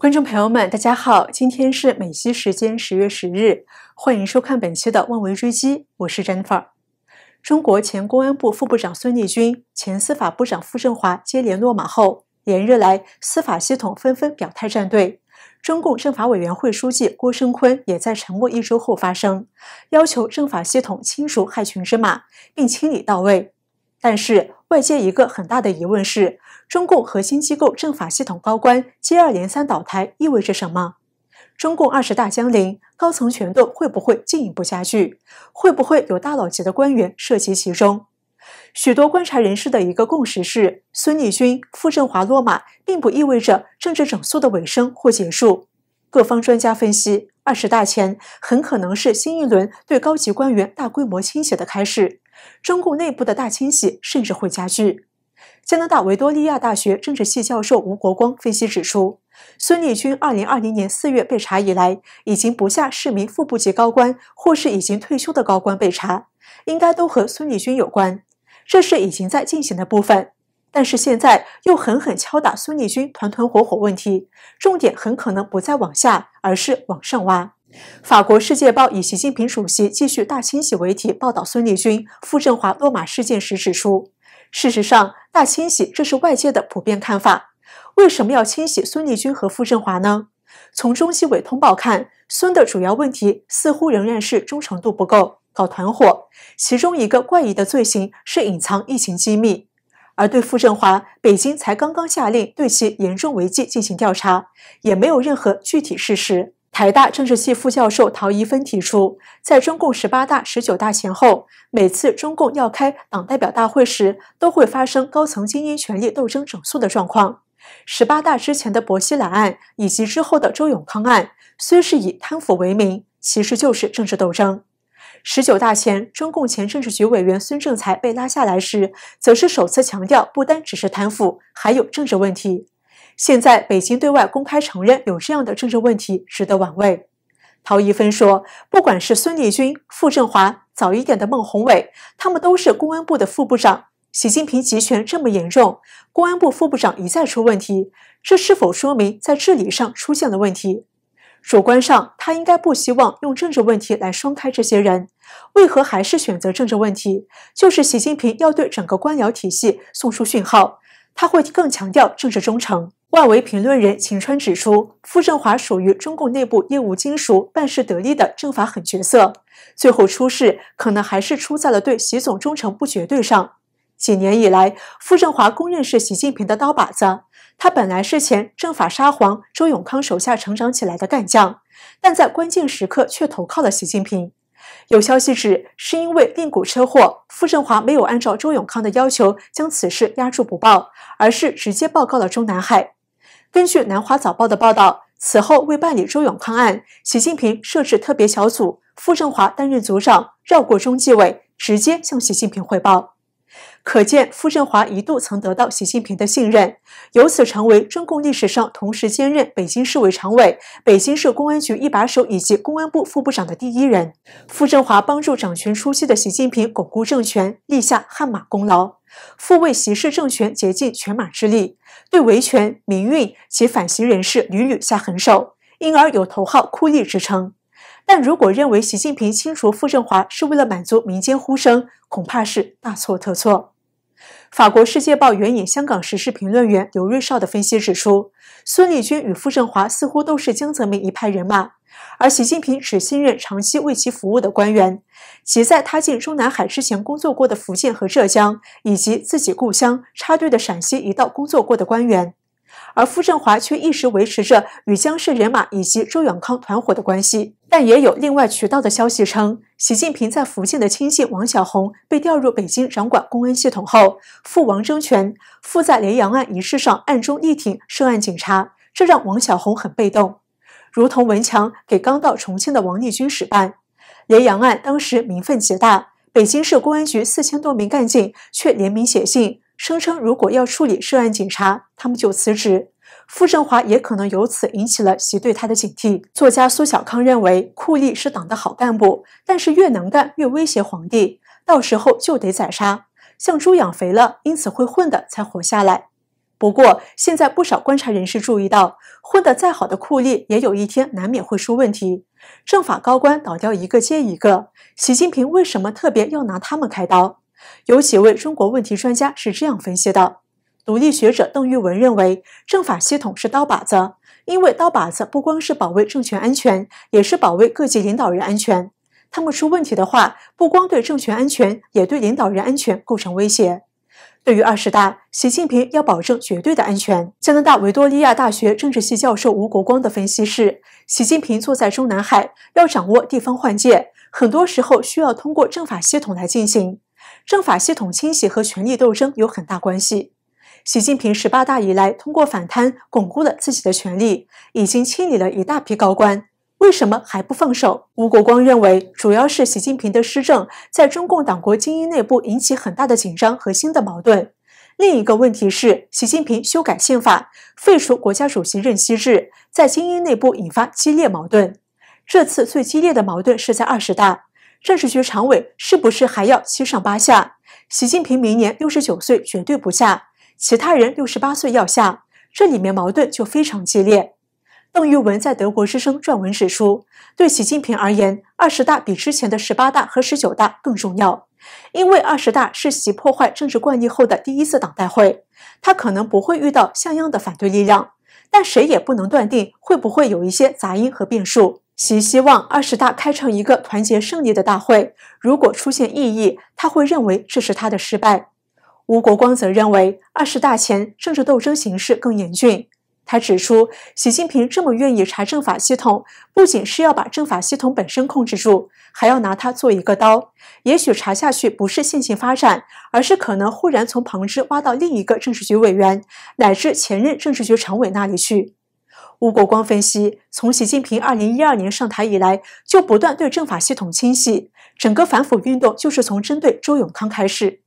观众朋友们，大家好，今天是美西时间十月十日，欢迎收看本期的《万维追击》，我是 Jennifer。中国前公安部副部长孙立军、前司法部长傅政华接连落马后，连日来司法系统纷纷表态站队，中共政法委员会书记郭声琨也在沉默一周后发声，要求政法系统清除害群之马，并清理到位。但是外界一个很大的疑问是。中共核心机构、政法系统高官接二连三倒台，意味着什么？中共二十大将临，高层权斗会不会进一步加剧？会不会有大佬级的官员涉及其中？许多观察人士的一个共识是：孙立军、傅政华落马，并不意味着政治整肃的尾声或结束。各方专家分析，二十大前很可能是新一轮对高级官员大规模清洗的开始，中共内部的大清洗甚至会加剧。加拿大维多利亚大学政治系教授吴国光分析指出，孙立军2020年4月被查以来，已经不下市名副部级高官或是已经退休的高官被查，应该都和孙立军有关。这是已经在进行的部分，但是现在又狠狠敲打孙立军团团火火问题，重点很可能不再往下，而是往上挖。法国《世界报》以“习近平主席继续大清洗”为题报道孙立军、傅政华落马事件时指出，事实上。大清洗，这是外界的普遍看法。为什么要清洗孙立军和傅政华呢？从中纪委通报看，孙的主要问题似乎仍然是忠诚度不够，搞团伙，其中一个怪异的罪行是隐藏疫情机密。而对傅政华，北京才刚刚下令对其严重违纪进行调查，也没有任何具体事实。台大政治系副教授陶一芬提出，在中共十八大、十九大前后，每次中共要开党代表大会时，都会发生高层精英权力斗争、整肃的状况。十八大之前的薄熙来案以及之后的周永康案，虽是以贪腐为名，其实就是政治斗争。十九大前，中共前政治局委员孙政才被拉下来时，则是首次强调不单只是贪腐，还有政治问题。现在北京对外公开承认有这样的政治问题，值得玩味。陶一芬说，不管是孙立军、傅政华，早一点的孟宏伟，他们都是公安部的副部长。习近平集权这么严重，公安部副部长一再出问题，这是否说明在治理上出现了问题？主观上他应该不希望用政治问题来双开这些人，为何还是选择政治问题？就是习近平要对整个官僚体系送出讯号，他会更强调政治忠诚。外围评论人秦川指出，傅政华属于中共内部业务精熟、办事得力的政法狠角色，最后出事可能还是出在了对习总忠诚不绝对上。几年以来，傅政华公认是习近平的刀把子。他本来是前政法沙皇周永康手下成长起来的干将，但在关键时刻却投靠了习近平。有消息指，是因为令谷车祸，傅政华没有按照周永康的要求将此事压住不报，而是直接报告了中南海。根据《南华早报》的报道，此后为办理周永康案，习近平设置特别小组，傅政华担任组长，绕过中纪委，直接向习近平汇报。可见，傅政华一度曾得到习近平的信任，由此成为中共历史上同时兼任北京市委常委、北京市公安局一把手以及公安部副部长的第一人。傅政华帮助掌权初期的习近平巩固政权，立下汗马功劳。傅为习氏政权竭尽犬马之力，对维权、民运及反习人士屡屡下狠手，因而有“头号酷吏”之称。但如果认为习近平清除傅政华是为了满足民间呼声，恐怕是大错特错。法国《世界报》援引香港时事评论员刘瑞绍的分析指出，孙立军与傅政华似乎都是江泽民一派人马，而习近平只信任长期为其服务的官员，即在他进中南海之前工作过的福建和浙江，以及自己故乡插队的陕西一道工作过的官员。而傅政华却一直维持着与江氏人马以及周永康团伙的关系，但也有另外渠道的消息称，习近平在福建的亲信王小红被调入北京掌管公安系统后，傅王争权，傅在雷洋案一事上暗中力挺涉案警察，这让王小红很被动。如同文强给刚到重庆的王立军使绊，雷洋案当时民愤极大，北京市公安局四千多名干警却联名写信。声称，如果要处理涉案警察，他们就辞职。傅政华也可能由此引起了习对他的警惕。作家苏小康认为，库利是党的好干部，但是越能干越威胁皇帝，到时候就得宰杀，像猪养肥了，因此会混的才活下来。不过，现在不少观察人士注意到，混得再好的库利，也有一天难免会出问题。政法高官倒掉一个接一个，习近平为什么特别要拿他们开刀？有几位中国问题专家是这样分析的：独立学者邓玉文认为，政法系统是刀把子，因为刀把子不光是保卫政权安全，也是保卫各级领导人安全。他们出问题的话，不光对政权安全，也对领导人安全构成威胁。对于二十大，习近平要保证绝对的安全。加拿大维多利亚大学政治系教授吴国光的分析是：习近平坐在中南海，要掌握地方换届，很多时候需要通过政法系统来进行。政法系统清洗和权力斗争有很大关系。习近平十八大以来，通过反贪巩固了自己的权力，已经清理了一大批高官，为什么还不放手？吴国光认为，主要是习近平的施政在中共党国精英内部引起很大的紧张和新的矛盾。另一个问题是，习近平修改宪法，废除国家主席任期制，在精英内部引发激烈矛盾。这次最激烈的矛盾是在二十大。政治局常委是不是还要七上八下？习近平明年六十九岁绝对不下，其他人六十八岁要下，这里面矛盾就非常激烈。邓玉文在德国之声撰文指出，对习近平而言，二十大比之前的十八大和十九大更重要，因为二十大是习破坏政治惯例后的第一次党代会，他可能不会遇到像样的反对力量，但谁也不能断定会不会有一些杂音和变数。习希望二十大开成一个团结胜利的大会。如果出现异议，他会认为这是他的失败。吴国光则认为，二十大前政治斗争形势更严峻。他指出，习近平这么愿意查政法系统，不仅是要把政法系统本身控制住，还要拿它做一个刀。也许查下去不是线性发展，而是可能忽然从旁支挖到另一个政治局委员，乃至前任政治局常委那里去。吴国光分析，从习近平二零一二年上台以来，就不断对政法系统清洗，整个反腐运动就是从针对周永康开始。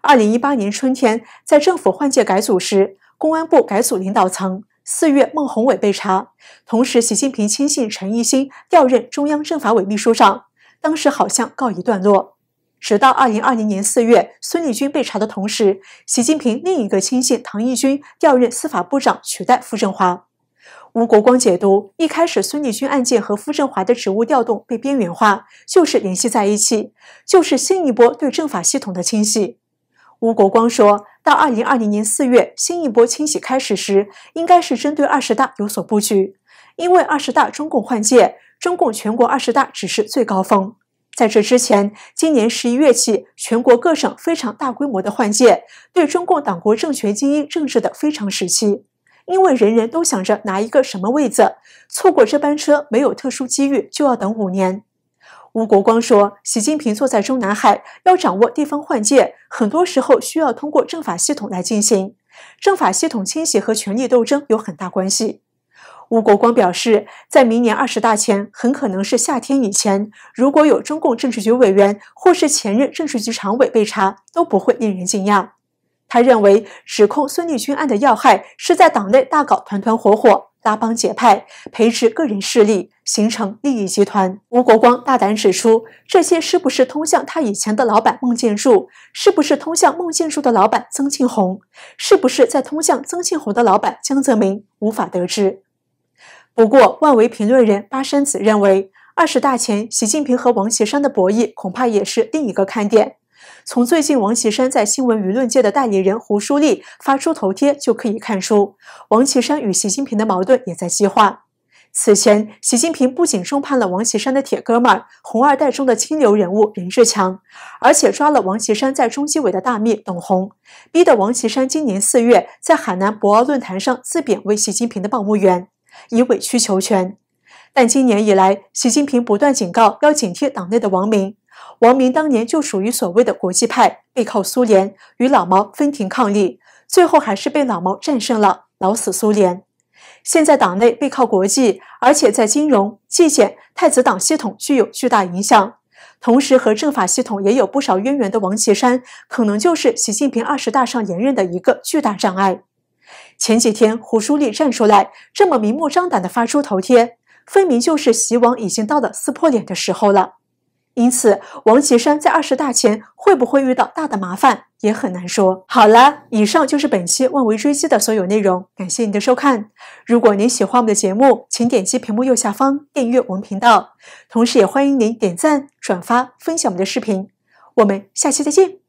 二零一八年春天，在政府换届改组时，公安部改组领导层，四月孟宏伟被查，同时习近平亲信陈一新调任中央政法委秘书长，当时好像告一段落。直到二零二零年四月，孙立军被查的同时，习近平另一个亲信唐义军调任司法部长，取代傅政华。吴国光解读：一开始，孙立军案件和傅政华的职务调动被边缘化，就是联系在一起，就是新一波对政法系统的清洗。吴国光说到，二零二零年四月新一波清洗开始时，应该是针对二十大有所布局，因为二十大中共换届，中共全国二十大只是最高峰。在这之前，今年十一月起，全国各省非常大规模的换届，对中共党国政权精英政治的非常时期。因为人人都想着拿一个什么位子，错过这班车没有特殊机遇，就要等五年。吴国光说，习近平坐在中南海，要掌握地方换届，很多时候需要通过政法系统来进行。政法系统清洗和权力斗争有很大关系。吴国光表示，在明年二十大前，很可能是夏天以前，如果有中共政治局委员或是前任政治局常委被查，都不会令人惊讶。他认为，指控孙立军案的要害是在党内大搞团团伙伙、拉帮结派、培植个人势力，形成利益集团。吴国光大胆指出，这些是不是通向他以前的老板孟建柱？是不是通向孟建柱的老板曾庆红？是不是在通向曾庆红的老板江泽民？无法得知。不过，外围评论人八山子认为，二十大前，习近平和王岐山的博弈恐怕也是另一个看点。从最近王岐山在新闻舆论界的代理人胡舒立发出头贴就可以看出，王岐山与习近平的矛盾也在激化。此前，习近平不仅重判了王岐山的铁哥们儿“红二代”中的清流人物任志强，而且抓了王岐山在中纪委的大秘董红，逼得王岐山今年四月在海南博鳌论坛上自贬为习近平的“报幕员”，以委曲求全。但今年以来，习近平不断警告要警惕党内的王明。王明当年就属于所谓的国际派，背靠苏联，与老毛分庭抗礼，最后还是被老毛战胜了，老死苏联。现在党内背靠国际，而且在金融、纪检、太子党系统具有巨大影响，同时和政法系统也有不少渊源的王岐山，可能就是习近平二十大上连任的一个巨大障碍。前几天，胡舒立站出来这么明目张胆地发出头贴，分明就是习王已经到了撕破脸的时候了。因此，王岐山在二十大前会不会遇到大的麻烦，也很难说。好了，以上就是本期《万维追击》的所有内容，感谢您的收看。如果您喜欢我们的节目，请点击屏幕右下方订阅我们频道，同时也欢迎您点赞、转发、分享我们的视频。我们下期再见。